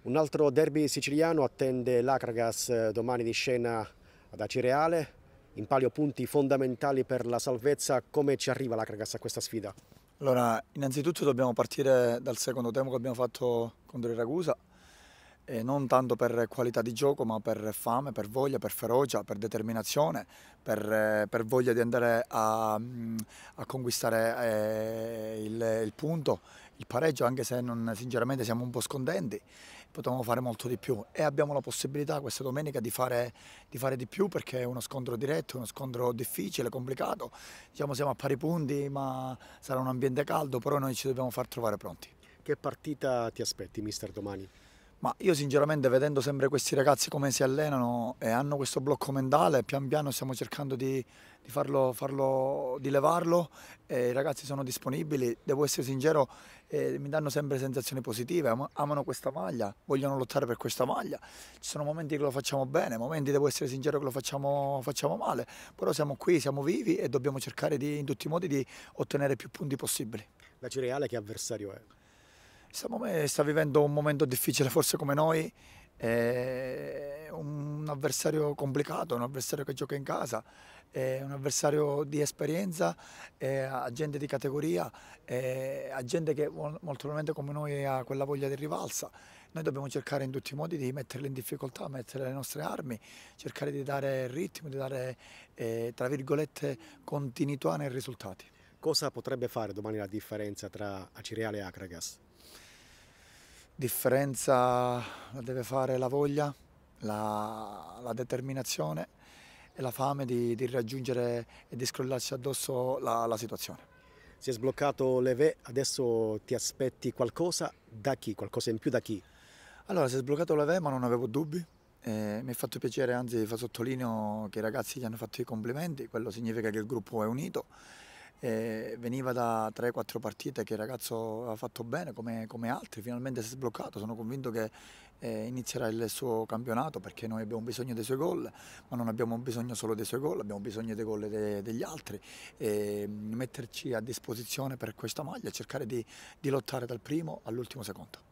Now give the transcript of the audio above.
Un altro derby siciliano attende l'Acragas eh, domani di scena ad Acireale. In palio punti fondamentali per la salvezza. Come ci arriva l'Acragas a questa sfida? Allora, innanzitutto dobbiamo partire dal secondo tempo che abbiamo fatto contro il Ragusa. E non tanto per qualità di gioco, ma per fame, per voglia, per ferocia, per determinazione, per, eh, per voglia di andare a, mm, a conquistare eh, il, il punto il pareggio anche se non, sinceramente siamo un po' scontenti, potevamo fare molto di più e abbiamo la possibilità questa domenica di fare, di, fare di più perché è uno scontro diretto, uno scontro difficile, complicato, diciamo siamo a pari punti ma sarà un ambiente caldo, però noi ci dobbiamo far trovare pronti. Che partita ti aspetti mister domani? Ma io sinceramente vedendo sempre questi ragazzi come si allenano e hanno questo blocco mentale, pian piano stiamo cercando di, di, farlo, farlo, di levarlo, e i ragazzi sono disponibili, devo essere sincero, eh, mi danno sempre sensazioni positive, am amano questa maglia, vogliono lottare per questa maglia, ci sono momenti che lo facciamo bene, momenti devo essere sincero che lo facciamo, facciamo male, però siamo qui, siamo vivi e dobbiamo cercare di, in tutti i modi di ottenere più punti possibili. La Cireale che avversario è? sta vivendo un momento difficile forse come noi, è un avversario complicato, un avversario che gioca in casa, è un avversario di esperienza, ha gente di categoria, ha gente che molto probabilmente come noi ha quella voglia di rivalsa. Noi dobbiamo cercare in tutti i modi di metterle in difficoltà, mettere le nostre armi, cercare di dare ritmo, di dare eh, tra virgolette continuità nei risultati. Cosa potrebbe fare domani la differenza tra Acireale e Acragas? differenza la deve fare la voglia, la, la determinazione e la fame di, di, raggiungere e di scrollarsi addosso la, la situazione. Si è sbloccato l'EVE, adesso ti aspetti qualcosa da chi? Qualcosa in più da chi? Allora, si è sbloccato l'EVE ma non avevo dubbi, eh, mi è fatto piacere, anzi sottolineo che i ragazzi gli hanno fatto i complimenti, quello significa che il gruppo è unito eh, veniva da 3-4 partite che il ragazzo ha fatto bene come, come, altri, finalmente si è sbloccato, sono convinto che eh, inizierà il suo campionato perché noi abbiamo bisogno dei suoi gol, ma non abbiamo bisogno solo dei suoi gol, abbiamo bisogno dei gol de, degli altri, e metterci a disposizione per questa maglia, cercare di, di lottare dal primo all'ultimo secondo.